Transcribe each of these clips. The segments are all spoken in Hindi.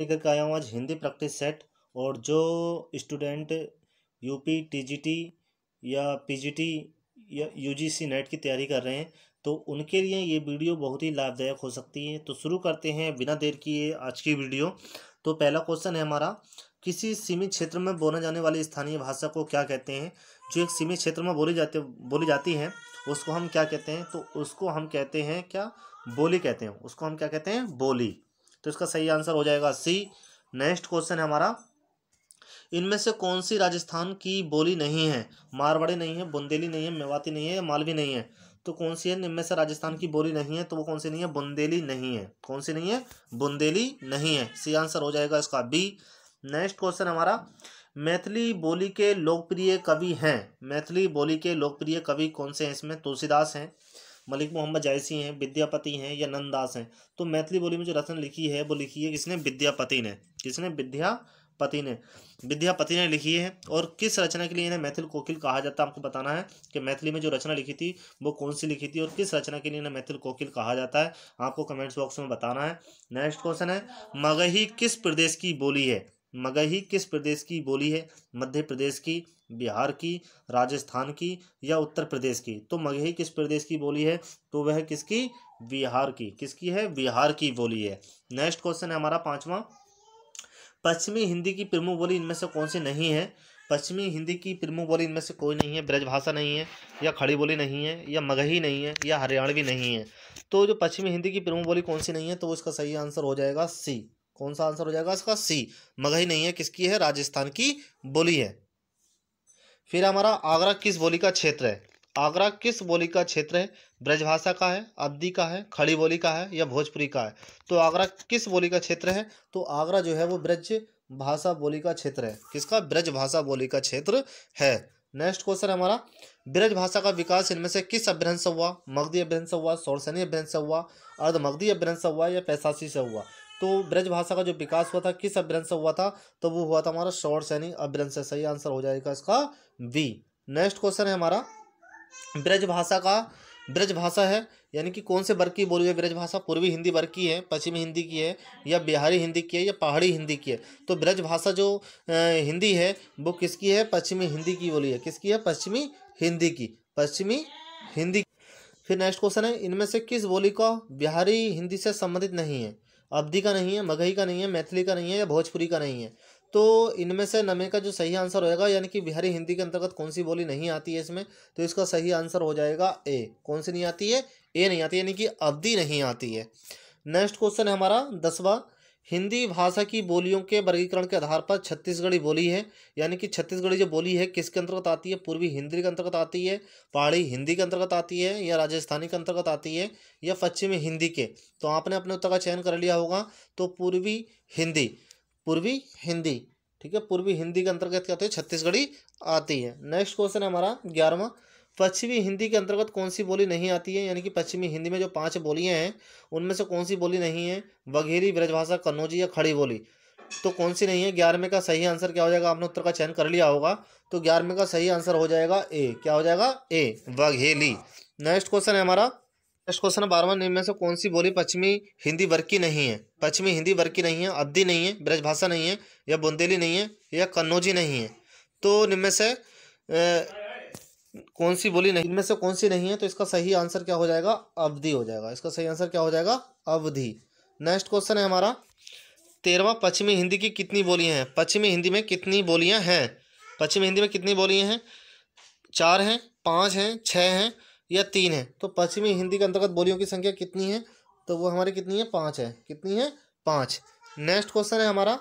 लेकर के आया हूँ आज हिंदी प्रैक्टिस सेट और जो स्टूडेंट यूपी टीजीटी या पीजीटी या यूजीसी नेट की तैयारी कर रहे हैं तो उनके लिए ये वीडियो बहुत ही लाभदायक हो सकती है तो शुरू करते हैं बिना देर किए आज की वीडियो तो पहला क्वेश्चन है हमारा किसी सीमित क्षेत्र में बोला जाने वाली स्थानीय भाषा को क्या कहते हैं जो एक सीमित क्षेत्र में बोली जाती बोली जाती है उसको हम क्या कहते हैं तो उसको हम कहते हैं क्या बोली कहते हैं उसको हम क्या कहते हैं बोली तो इसका सही आंसर हो जाएगा सी नेक्स्ट क्वेश्चन है हमारा इनमें से कौन सी राजस्थान की बोली नहीं है मारवाड़ी नहीं है बुंदेली नहीं है मेवाती नहीं है मालवी नहीं है तो कौन सी है इनमें से राजस्थान की बोली नहीं है तो वो कौन सी नहीं है बुंदेली नहीं है कौन सी नहीं है बुंदेली नहीं है सी आंसर हो जाएगा इसका बी नेक्स्ट क्वेश्चन हमारा मैथिली बोली के लोकप्रिय कवि हैं मैथिली बोली के लोकप्रिय कवि कौन से हैं इसमें तुलसीदास हैं मलिक मोहम्मद जायसी हैं विद्यापति हैं या नंददास हैं तो मैथिली बोली में जो रचना लिखी है वो लिखी है किसने विद्यापति ने किसने विद्यापति ने विद्यापति ने लिखी है और किस रचना के लिए इन्हें मैथिल कोकिल कहा जाता है आपको बताना है कि मैथिली में जो रचना लिखी थी वो कौन सी लिखी थी और किस रचना के लिए इन्हें मैथिल कोकिल कहा जाता है आपको कमेंट्स बॉक्स में बताना है नेक्स्ट क्वेश्चन है मगही किस प्रदेश की बोली है मगही किस प्रदेश की बोली है मध्य प्रदेश की बिहार की राजस्थान की या उत्तर प्रदेश की तो मगही किस प्रदेश की बोली है तो वह किसकी बिहार की किसकी है बिहार की बोली है नेक्स्ट क्वेश्चन है हमारा पांचवा पश्चिमी हिंदी की प्रमुख बोली इनमें से कौन सी नहीं है पश्चिमी हिंदी की प्रमुख बोली इनमें से कोई नहीं है ब्रजभाषा नहीं है या खड़ी बोली नहीं है या मगही नहीं है या हरियाणवी नहीं है तो जो पश्चिमी हिंदी की प्रमुख बोली कौन सी नहीं है तो उसका सही आंसर हो जाएगा सी कौन सा आंसर हो जाएगा इसका सी मगही नहीं है किसकी है राजस्थान की बोली है फिर हमारा आगरा किस बोली का क्षेत्र है आगरा किस बोली का क्षेत्र है ब्रजभाषा का है अब्दी का है खड़ी बोली का है या भोजपुरी का है तो आगरा किस बोली का क्षेत्र है तो आगरा जो है वो ब्रज भाषा बोली का क्षेत्र है किसका ब्रज भाषा बोली का क्षेत्र है नेक्स्ट क्वेश्चन हमारा ब्रज भाषा का विकास इनमें से किस अभ्यंश हुआ मगधी अभ्यंश हुआ सौरसनी अभ्यंश हुआ अर्धमगधी अभ्यंश हुआ या पैसासी से हुआ तो भाषा का जो विकास हुआ था किस अभ्रंश से हुआ था तो वो हुआ था हमारा शौर सैनी अभ्रंश से सही आंसर हो जाएगा इसका बी नेक्स्ट क्वेश्चन है हमारा ब्रज भाषा का ब्रज भाषा है यानी कि कौन से वर्ग की बोली हुई ब्रजभाषा पूर्वी हिंदी वर्ग की है पश्चिमी हिंदी की है या बिहारी हिंदी की है या पहाड़ी हिंदी की है तो ब्रजभाषा जो हिंदी है वो किसकी है पश्चिमी हिंदी की बोली है किसकी है पश्चिमी हिंदी की पश्चिमी हिंदी फिर नेक्स्ट क्वेश्चन है इनमें से किस बोली का बिहारी हिंदी से संबंधित नहीं है अवधि का नहीं है मगही का नहीं है मैथिली का नहीं है या भोजपुरी का नहीं है तो इनमें से नमे का जो सही आंसर होएगा यानी कि बिहारी हिंदी के अंतर्गत कौन सी बोली नहीं आती है इसमें तो इसका सही आंसर हो जाएगा ए कौन सी नहीं आती है ए नहीं आती यानी कि अवधि नहीं आती है नेक्स्ट क्वेश्चन है हमारा दसवा हिंदी भाषा की बोलियों के वर्गीकरण के आधार पर छत्तीसगढ़ी बोली है यानी कि छत्तीसगढ़ी जो बोली है किसके अंतर्गत आती है पूर्वी हिंदी के अंतर्गत आती है पहाड़ी हिंदी के अंतर्गत आती है या राजस्थानी के अंतर्गत आती है या पश्चिमी हिंदी के तो आपने अपने उत्तर का चयन कर लिया होगा तो पूर्वी हिंदी पूर्वी हिंदी ठीक है पूर्वी हिंदी के अंतर्गत क्या होती है छत्तीसगढ़ी आती है नेक्स्ट क्वेश्चन है हमारा ग्यारहवा पश्चिमी हिंदी के अंतर्गत कौन सी बोली नहीं आती है यानी कि पश्चिमी हिंदी में जो पांच बोलियां हैं उनमें से कौन सी बोली नहीं है वघेरी ब्रजभाषा कन्नौजी या खड़ी बोली तो कौन सी नहीं है ग्यारहवें का सही आंसर क्या हो जाएगा आपने उत्तर का चयन कर लिया होगा तो ग्यारहवें का सही आंसर हो जाएगा ए क्या हो जाएगा ए वघेली नेक्स्ट क्वेश्चन है हमारा नेक्स्ट क्वेश्चन है बारहवा निम्न में से कौन सी बोली पश्चिमी हिंदी वर्ग की नहीं है पश्चिमी हिंदी वर्ग की नहीं है अद्दी नहीं है ब्रजभाषा नहीं है या बुंदेली नहीं है या कन्नौजी नहीं है तो निम्न से कौन सी बोली नहीं इनमें से कौन सी नहीं है तो इसका सही आंसर क्या हो जाएगा अवधि हो जाएगा इसका सही आंसर क्या हो जाएगा अवधि नेक्स्ट क्वेश्चन है हमारा तेरवा पश्चिमी हिंदी की कितनी बोलियां हैं पश्चिमी हिंदी में कितनी बोलियां हैं पश्चिमी हिंदी में कितनी बोलियां हैं चार हैं पाँच हैं छः हैं या तीन हैं तो पश्चिमी हिंदी के अंतर्गत बोलियों की संख्या कितनी है तो वो हमारी कितनी है पाँच है कितनी है पाँच नेक्स्ट क्वेश्चन है हमारा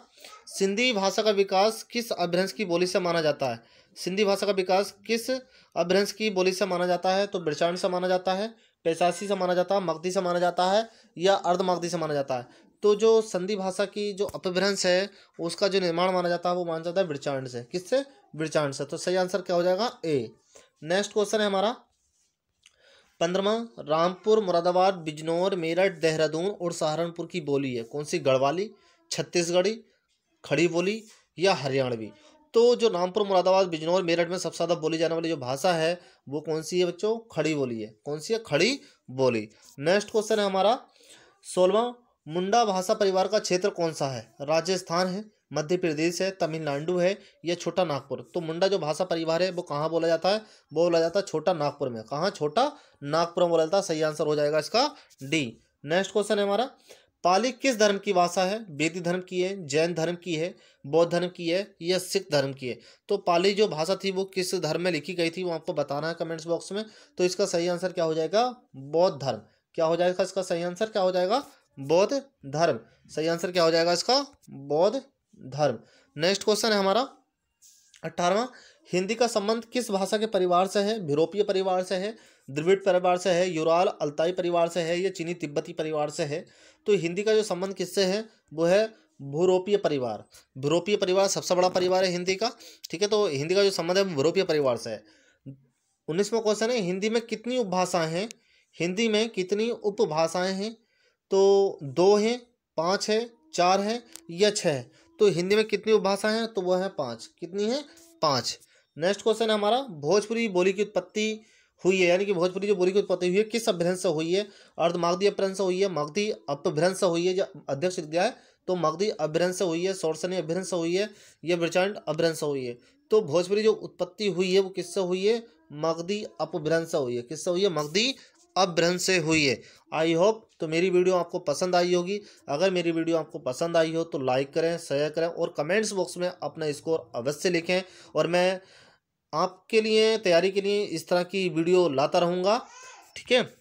सिंधी भाषा का विकास किस अभ्रंश की बोली से माना जाता है सिंधी भाषा का विकास किस अभ्रंश की बोली से माना जाता है तो ब्रचांड से माना जाता है पैसासी से माना जाता है मगधी से माना जाता है या अर्धमगधी से माना जाता है तो जो संधि भाषा की जो अपभ्रंश है उसका जो निर्माण माना जाता है वो माना जाता है ब्रचांड से किससे ब्रचांड से तो सही आंसर क्या हो जाएगा ए नेक्स्ट क्वेश्चन है हमारा पंद्रमा रामपुर मुरादाबाद बिजनौर मेरठ देहरादून और सहारनपुर की बोली है कौन सी गढ़वाली छत्तीसगढ़ी खड़ी बोली या हरियाणवी तो जो रामपुर मुरादाबाद बिजनौर मेरठ में सबसे ज़्यादा बोली जाने वाली जो भाषा है वो कौन सी है बच्चों खड़ी बोली है कौन सी है खड़ी बोली नेक्स्ट क्वेश्चन है हमारा सोलवा मुंडा भाषा परिवार का क्षेत्र कौन सा है राजस्थान है मध्य प्रदेश है तमिलनाडु है या छोटा नागपुर तो मुंडा जो भाषा परिवार है वो कहाँ बोला जाता है वो बोला जाता है छोटा नागपुर में कहाँ छोटा नागपुर में बोला जाता है सही आंसर हो जाएगा इसका डी नेक्स्ट क्वेश्चन है हमारा पाली किस धर्म की भाषा है वेदी धर्म की है जैन धर्म की है बौद्ध धर्म की है या सिख धर्म की है तो पाली जो भाषा थी वो किस धर्म में लिखी गई थी वो आपको बताना है कमेंट्स बॉक्स में तो इसका सही आंसर क्या हो जाएगा बौद्ध धर्म क्या हो जाएगा इसका सही आंसर क्या हो जाएगा बौद्ध धर्म सही आंसर क्या हो जाएगा इसका बौद्ध धर्म नेक्स्ट क्वेश्चन है हमारा अट्ठारवा हिंदी का संबंध किस भाषा के परिवार से है यूरोपीय परिवार से है द्रविड़ परिवार से है यूराल अल्ताई परिवार से है या चीनी तिब्बती परिवार से है तो हिंदी का जो संबंध किससे है वो है भूरोपीय परिवार भूरोपीय परिवार सबसे बड़ा परिवार है हिंदी का ठीक है तो हिंदी का जो संबंध है वो भूरोपीय परिवार से है उन्नीसवा क्वेश्चन है हिंदी में कितनी उपभाषाएं हैं हिंदी में कितनी उपभाषाएं हैं तो दो हैं पाँच है चार है या छः है तो हिंदी में कितनी उपभाषाएं हैं तो वह है पाँच कितनी है पाँच नेक्स्ट क्वेश्चन है हमारा भोजपुरी बोली की उत्पत्ति हुई है यानी कि भोजपुरी जो बोली की उत्पत्ति हुई है किस अभ्रंश से हुई है अर्धमागधी तो अपभ्रंश हुई है मगधी अपभ्रंश हुई है जो अध्यक्ष लिख दिया है तो मगधी अभ्रंश हुई है सौरसनी अभ्रंश हुई है या ब्रचांड अभ्रंश हुई है तो भोजपुरी जो उत्पत्ति हुई है वो किससे हुई है मगधी अपभ्रंश हुई है किससे हुई है मगधी अभ्रंश से हुई है आई होप तो मेरी वीडियो आपको पसंद आई होगी अगर मेरी वीडियो आपको पसंद आई हो तो लाइक करें शेयर करें और कमेंट्स बॉक्स में अपना स्कोर अवश्य लिखें और मैं आपके लिए तैयारी के लिए इस तरह की वीडियो लाता रहूँगा ठीक है